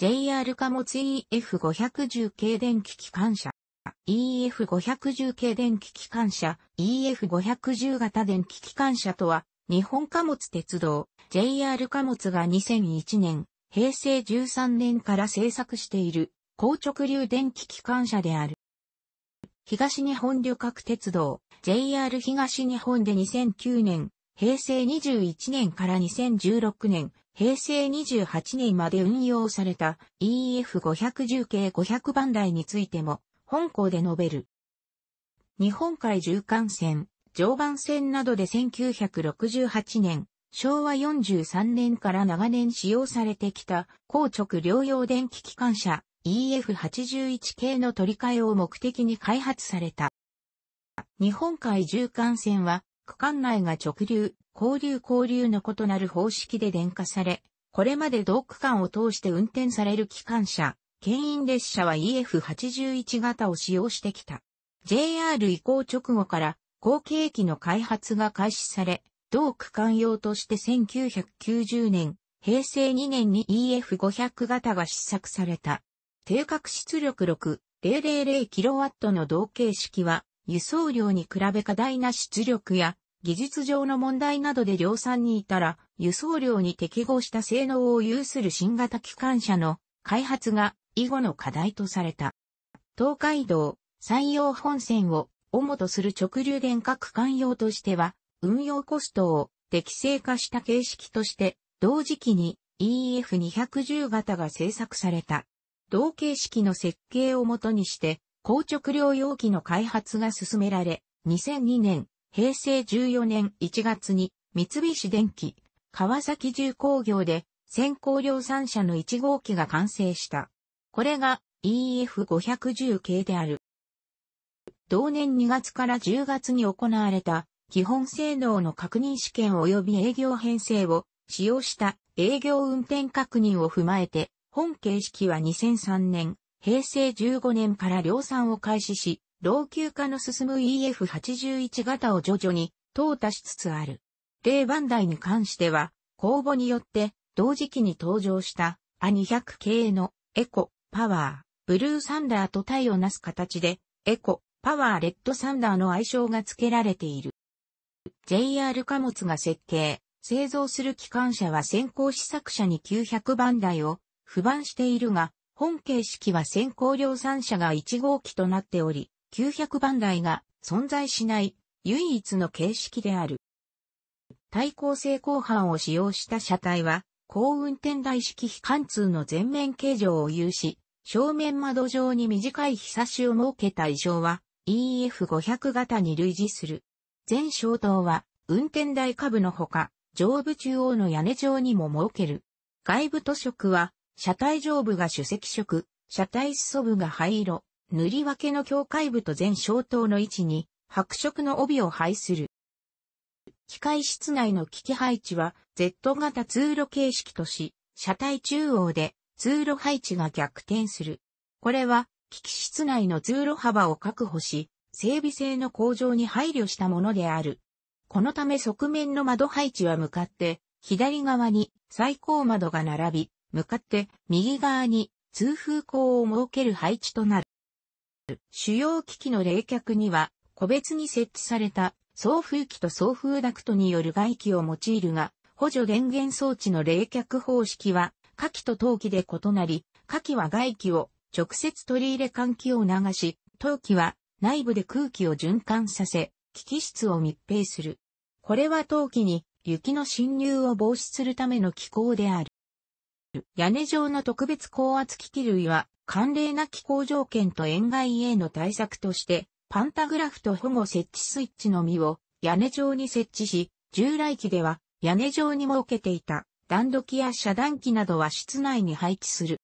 JR 貨物 EF510 系電気機関車。EF510 系電気機関車、EF510 型電気機関車とは、日本貨物鉄道、JR 貨物が2001年、平成13年から製作している、高直流電気機関車である。東日本旅客鉄道、JR 東日本で2009年、平成21年から2016年、平成28年まで運用された EF510 系500番台についても、本校で述べる。日本海縦貫線、常磐線などで1968年、昭和43年から長年使用されてきた硬直療養電気機関車 EF81 系の取り替えを目的に開発された。日本海縦貫線は区間内が直流、交流交流の異なる方式で電化され、これまで同区間を通して運転される機関車、牽引列車は EF81 型を使用してきた。JR 移行直後から後継機の開発が開始され、同区間用として1990年、平成2年に EF500 型が試作された。定格出力 6000kW の同型式は、輸送量に比べ過大な出力や技術上の問題などで量産に至ら、輸送量に適合した性能を有する新型機関車の開発が以後の課題とされた。東海道、山陽本線を主とする直流電化区間用としては、運用コストを適正化した形式として、同時期に EF210 型が製作された。同形式の設計をもとにして、硬直量容器の開発が進められ、2002年、平成14年1月に三菱電機、川崎重工業で先行量産車の1号機が完成した。これが EF510 系である。同年2月から10月に行われた基本性能の確認試験及び営業編成を使用した営業運転確認を踏まえて、本形式は2003年、平成15年から量産を開始し、老朽化の進む EF81 型を徐々に淘汰しつつある。例番台に関しては、公募によって同時期に登場したア200系のエコ、パワー、ブルーサンダーと体をなす形で、エコ、パワーレッドサンダーの愛称が付けられている。JR 貨物が設計、製造する機関車は先行試作車に900番台を不番しているが、本形式は先行量産車が1号機となっており、900番台が存在しない唯一の形式である。対向性鋼板を使用した車体は、高運転台式非貫通の全面形状を有し、正面窓上に短い日差しを設けた異常は EF500 型に類似する。全照灯は運転台下部のほか、上部中央の屋根上にも設ける。外部塗色は、車体上部が主席色、車体裾部が灰色、塗り分けの境界部と全小灯の位置に白色の帯を配する。機械室内の機器配置は Z 型通路形式とし、車体中央で通路配置が逆転する。これは機器室内の通路幅を確保し、整備性の向上に配慮したものである。このため側面の窓配置は向かって、左側に最高窓が並び、向かって右側に通風口を設ける配置となる。主要機器の冷却には、個別に設置された送風機と送風ダクトによる外気を用いるが、補助電源装置の冷却方式は、火器と陶器で異なり、火器は外気を直接取り入れ換気を流し、陶器は内部で空気を循環させ、機器室を密閉する。これは陶器に雪の侵入を防止するための機構である。屋根状の特別高圧機器類は寒冷な気候条件と塩害への対策として、パンタグラフと保護設置スイッチのみを屋根状に設置し、従来機では屋根状に設けていた段土機や遮断機などは室内に配置する。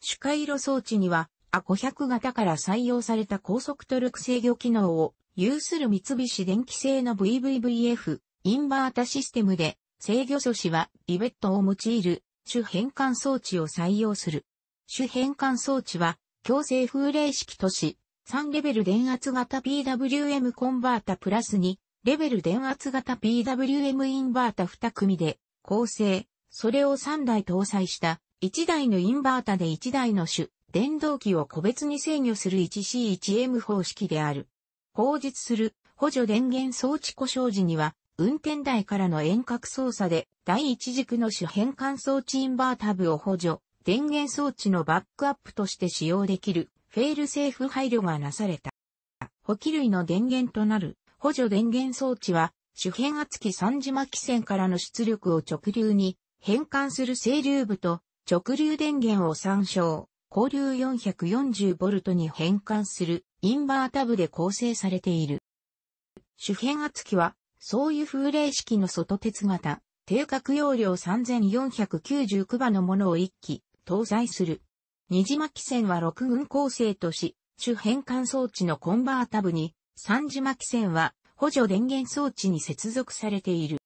主回路装置には、ア500型から採用された高速トルク制御機能を有する三菱電機製の VVVF インバータシステムで制御素子はリベットを用いる主変換装置を採用する。主変換装置は、強制風冷式都市、3レベル電圧型 PWM コンバータプラス2、レベル電圧型 PWM インバータ2組で構成、それを3台搭載した1台のインバータで1台の種、電動機を個別に制御する 1C1M 方式である。口述する補助電源装置故障時には、運転台からの遠隔操作で第1軸の主変換装置インバータ部を補助、電源装置のバックアップとして使用できるフェールセーフ配慮がなされた。補給類の電源となる補助電源装置は主変圧器三島汽線からの出力を直流に変換する整流部と直流電源を参照、交流 440V に変換するインバータ部で構成されている。主変圧器は、そういう風冷式の外鉄型、定格容量3499馬のものを1機、搭載する。二字巻線は6軍構成とし、主変換装置のコンバータブに、三次巻線は補助電源装置に接続されている。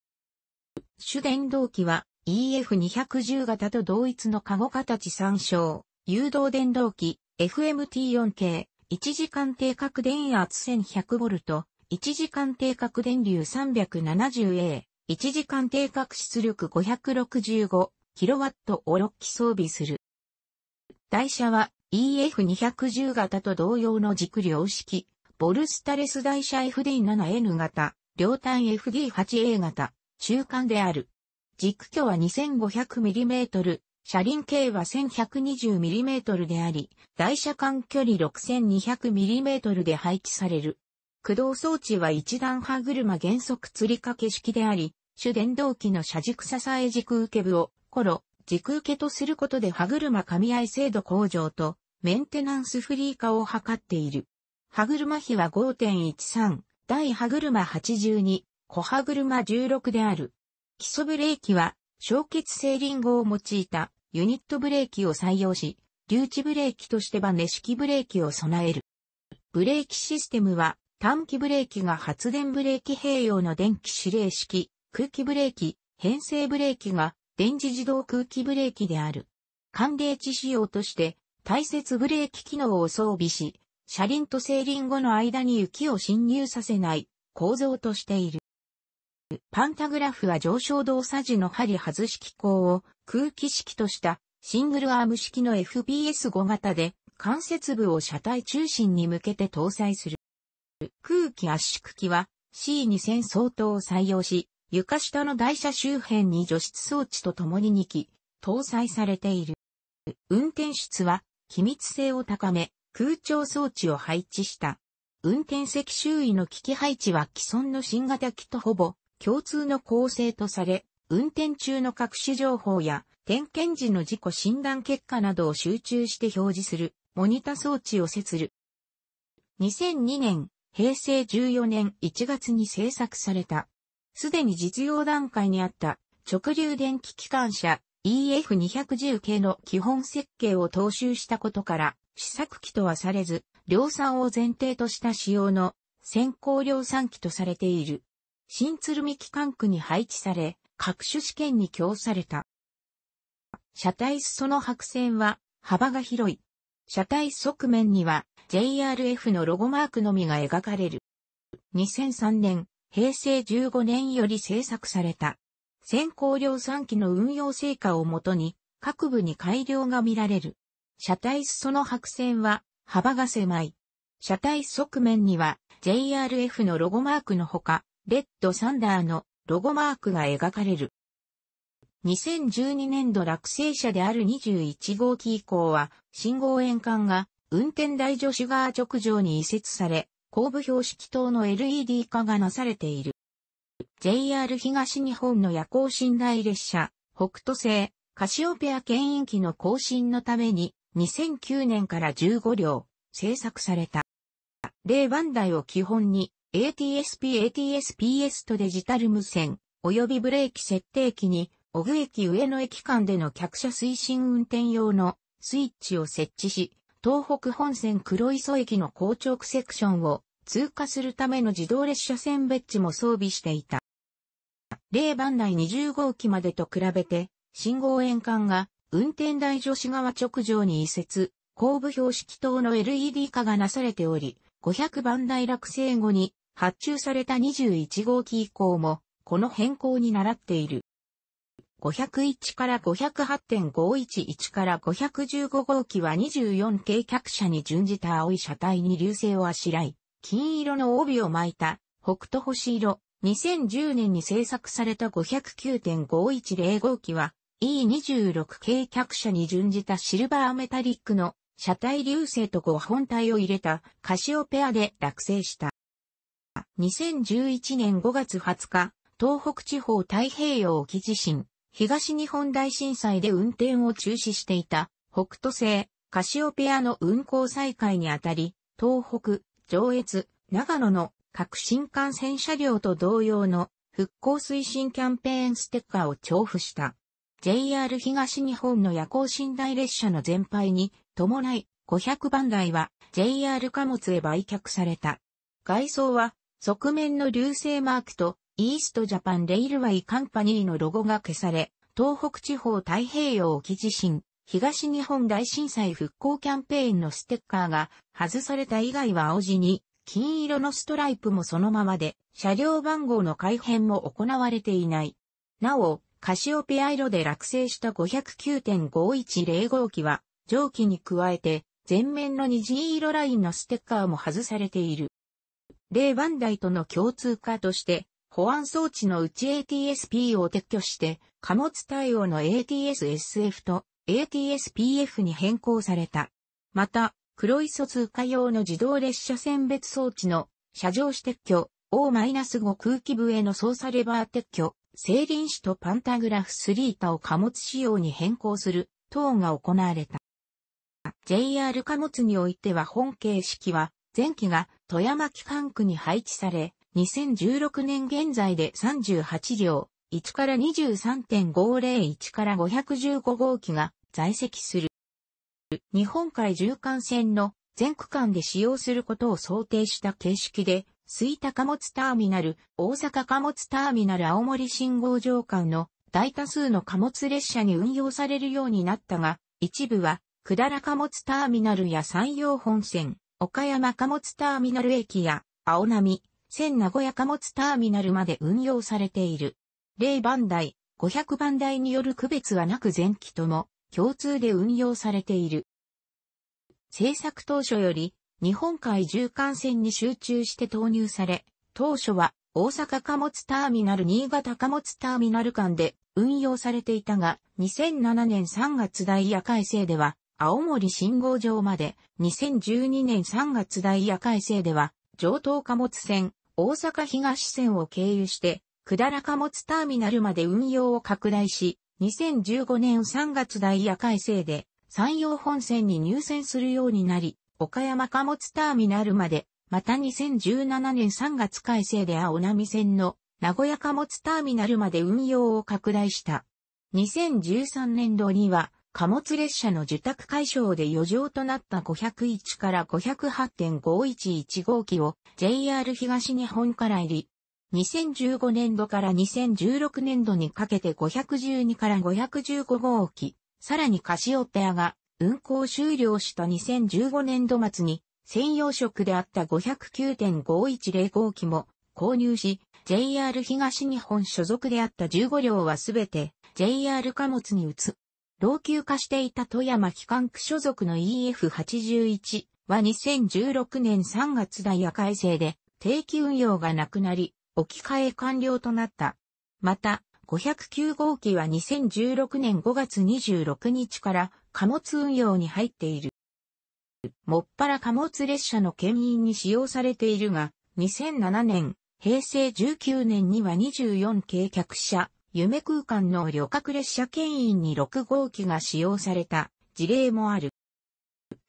主電動機は EF210 型と同一のカゴ形参照、誘導電動機 FMT4 系、1時間定格電圧 1100V、1時間定格電流 370A、1時間定格出力565キロワットを6機装備する。台車は EF210 型と同様の軸量式、ボルスタレス台車 FD7N 型、両端 FD8A 型、中間である。軸距は 2500mm、車輪径は 1120mm であり、台車間距離 6200mm で配置される。駆動装置は一段歯車原則吊り掛け式であり、主電動機の車軸支え軸受け部を頃、軸受けとすることで歯車噛み合い精度向上とメンテナンスフリー化を図っている。歯車比は5.13、大歯車82、小歯車16である。基礎ブレーキは、消結性リンゴを用いたユニットブレーキを採用し、留置ブレーキとしてバネ式ブレーキを備える。ブレーキシステムは、短期ブレーキが発電ブレーキ併用の電気指令式、空気ブレーキ、編成ブレーキが電磁自動空気ブレーキである。寒冷地仕様として、耐雪ブレーキ機能を装備し、車輪と整輪後の間に雪を侵入させない構造としている。パンタグラフは上昇動作時の針外し機構を空気式としたシングルアーム式の FPS5 型で関節部を車体中心に向けて搭載する。空気圧縮機は C2000 相当を採用し、床下の台車周辺に除湿装置と共に2機、搭載されている。運転室は、機密性を高め、空調装置を配置した。運転席周囲の機器配置は既存の新型機とほぼ共通の構成とされ、運転中の各種情報や点検時の事故診断結果などを集中して表示するモニタ装置を設する。2002年、平成14年1月に制作されたすでに実用段階にあった直流電気機関車 EF210 系の基本設計を踏襲したことから、試作機とはされず、量産を前提とした仕様の先行量産機とされている。新鶴見機関区に配置され、各種試験に供された。車体裾の白線は幅が広い。車体側面には JRF のロゴマークのみが描かれる。2003年、平成15年より制作された。先行量産機の運用成果をもとに、各部に改良が見られる。車体裾の白線は幅が狭い。車体側面には JRF のロゴマークのほか、レッドサンダーのロゴマークが描かれる。2012年度落成車である21号機以降は、信号円管が運転台助手側直上に移設され、後部標識灯の LED 化がなされている。JR 東日本の夜行寝台列車、北斗星、カシオペア牽引機の更新のために、2009年から15両、製作された。例番台を基本に、ATSP、ATSPS とデジタル無線、及びブレーキ設定機に、小グ駅上野駅間での客車推進運転用のスイッチを設置し、東北本線黒磯駅の硬直セクションを通過するための自動列車線別地も装備していた。例番内20号機までと比べて、信号円管が運転台女子側直上に移設、後部標識灯の LED 化がなされており、500番台落成後に発注された21号機以降も、この変更に倣っている。501から508.511から515号機は24系客車に準じた青い車体に流星をあしらい、金色の帯を巻いた、北斗星色、2010年に製作された509.5105号機は、E26 系客車に準じたシルバーメタリックの車体流星と5本体を入れたカシオペアで落成した。2011年5月20日、東北地方太平洋沖地震、東日本大震災で運転を中止していた北斗星カシオペアの運行再開にあたり、東北、上越、長野の各新幹線車両と同様の復興推進キャンペーンステッカーを重付した。JR 東日本の夜行寝台列車の全廃に伴い500番台は JR 貨物へ売却された。外装は側面の流星マークとイーストジャパンレイルワイカンパニーのロゴが消され、東北地方太平洋沖地震、東日本大震災復興キャンペーンのステッカーが外された以外は青地に金色のストライプもそのままで車両番号の改変も行われていない。なお、カシオペア色で落成した509.5105号機は蒸気に加えて前面の虹色ラインのステッカーも外されている。例番台との共通化として保安装置のうち ATSP を撤去して貨物対応の ATSSF と ATSPF に変更された。また、黒磯通過用の自動列車選別装置の車上指撤去、O-5 空気部への操作レバー撤去、静輪紙とパンタグラフスリータを貨物仕様に変更する等が行われた。JR 貨物においては本形式は前期が富山機関区に配置され、2016年現在で38両、1から23.501から515号機が在籍する。日本海縦貫線の全区間で使用することを想定した形式で、吹田貨物ターミナル、大阪貨物ターミナル青森信号場間の大多数の貨物列車に運用されるようになったが、一部は、くだら貨物ターミナルや山陽本線、岡山貨物ターミナル駅や、青波、線名古屋貨物ターミナルまで運用されている。例番台、500番台による区別はなく前期とも、共通で運用されている。制作当初より日本海縦貫線に集中して投入され、当初は大阪貨物ターミナル新潟貨物ターミナル間で運用されていたが、2007年3月ダイヤ改正では、青森信号場まで、2012年3月ダイヤ改正では、上東貨物線、大阪東線を経由して、下ら貨物ターミナルまで運用を拡大し、2015年3月ダイヤ改正で山陽本線に入線するようになり、岡山貨物ターミナルまで、また2017年3月改正で青波線の名古屋貨物ターミナルまで運用を拡大した。2013年度には貨物列車の受託解消で余剰となった501から5 0 8 5 1 1号機を JR 東日本から入り、2015年度から2016年度にかけて512から515号機、さらにカシオペアが運行終了した2015年度末に専用色であった509.510号機も購入し、JR 東日本所属であった15両はすべて JR 貨物に移。老朽化していた富山機関区所属の EF81 は2016年3月ダイヤ改正で定期運用がなくなり、置き換え完了となった。また、509号機は2016年5月26日から貨物運用に入っている。もっぱら貨物列車の牽引に使用されているが、2007年、平成19年には24系客車、夢空間の旅客列車牽引に6号機が使用された事例もある。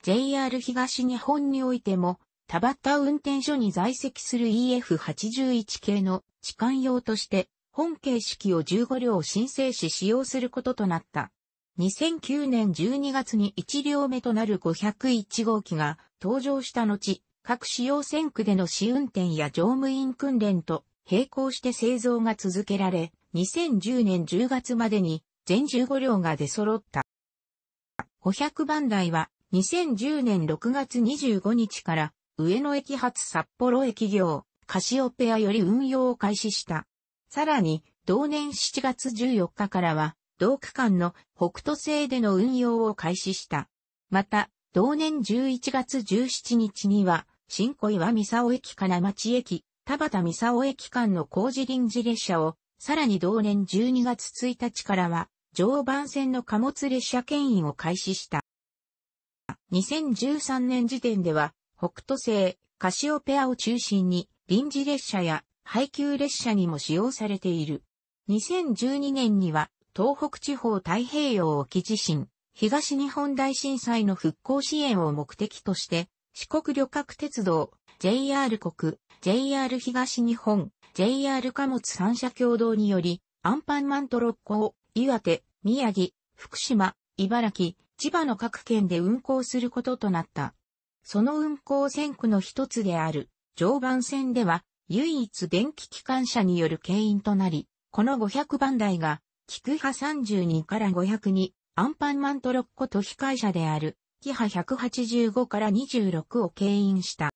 JR 東日本においてもタバッタ運転所に在籍する EF81 系の置換用として、本形式を15両申請し使用することとなった。2009年12月に1両目となる501号機が登場した後、各主要線区での試運転や乗務員訓練と並行して製造が続けられ、2010年10月までに全15両が出揃った。500番台は2010年6月25日から上野駅発札幌駅業、カシオペアより運用を開始した。さらに、同年7月14日からは、同区間の北斗星での運用を開始した。また、同年11月17日には、新小岩三沢駅から町駅、田畑三沢駅間の工事臨時列車を、さらに同年12月1日からは、常磐線の貨物列車牽引を開始した。2013年時点では、北斗星、カシオペアを中心に、臨時列車や配給列車にも使用されている。2012年には、東北地方太平洋沖地震、東日本大震災の復興支援を目的として、四国旅客鉄道、JR 国、JR 東日本、JR 貨物三社共同により、アンパンマント六甲、岩手、宮城、福島、茨城、千葉の各県で運行することとなった。その運行線区の一つである常磐線では唯一電気機関車による牽引となり、この500番台が、菊波32から500に、アンパンマントロッコと非会社である、キハ185から26を牽引した。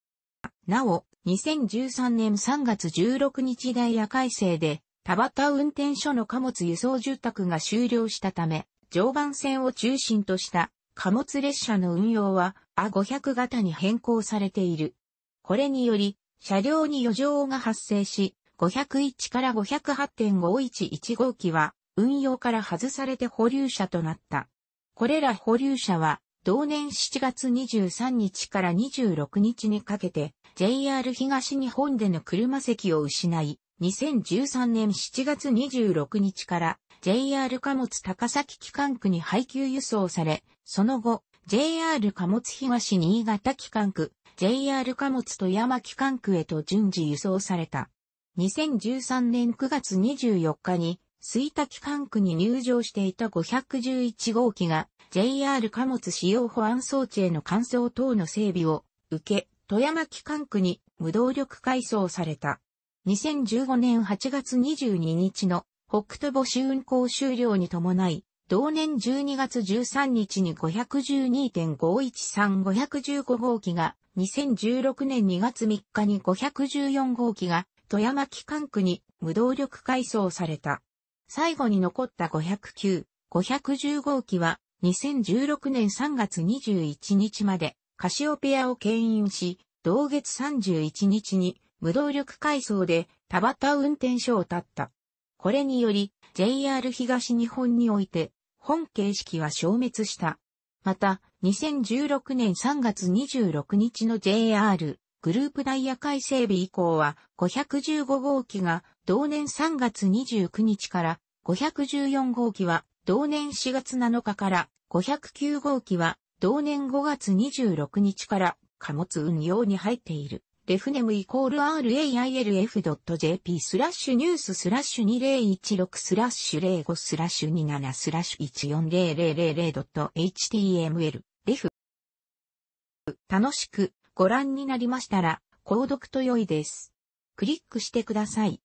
なお、2013年3月16日ダイヤ改正で、田端運転所の貨物輸送住宅が終了したため、常磐線を中心とした貨物列車の運用は A500 型に変更されている。これにより、車両に余剰が発生し、501から508.511号機は、運用から外されて保留車となった。これら保留車は、同年7月23日から26日にかけて、JR 東日本での車席を失い、2013年7月26日から JR 貨物高崎機関区に配給輸送され、その後、JR 貨物東新潟機関区、JR 貨物富山機関区へと順次輸送された。2013年9月24日に、水田機関区に入場していた511号機が、JR 貨物使用保安装置への換装等の整備を受け、富山機関区に無動力改装された。2015年8月22日の北斗星運行終了に伴い、同年12月13日に512.513515号機が、2016年2月3日に514号機が、富山機関区に無動力改装された。最後に残った509、510号機は、2016年3月21日まで、カシオペアを牽引し、同月31日に無動力改装で田端運転所を立った。これにより、JR 東日本において、本形式は消滅した。また、2016年3月26日の JR グループダイヤ改正日以降は、515号機が同年3月29日から、514号機は同年4月7日から、509号機は同年5月26日から貨物運用に入っている。レフネムイコール railf.jp スラッシュニューススラッシュ2016スラッシュ05スラッシュ27スラッシュ1 4 0 0 0 h t m l レフ。楽しくご覧になりましたら、購読と良いです。クリックしてください。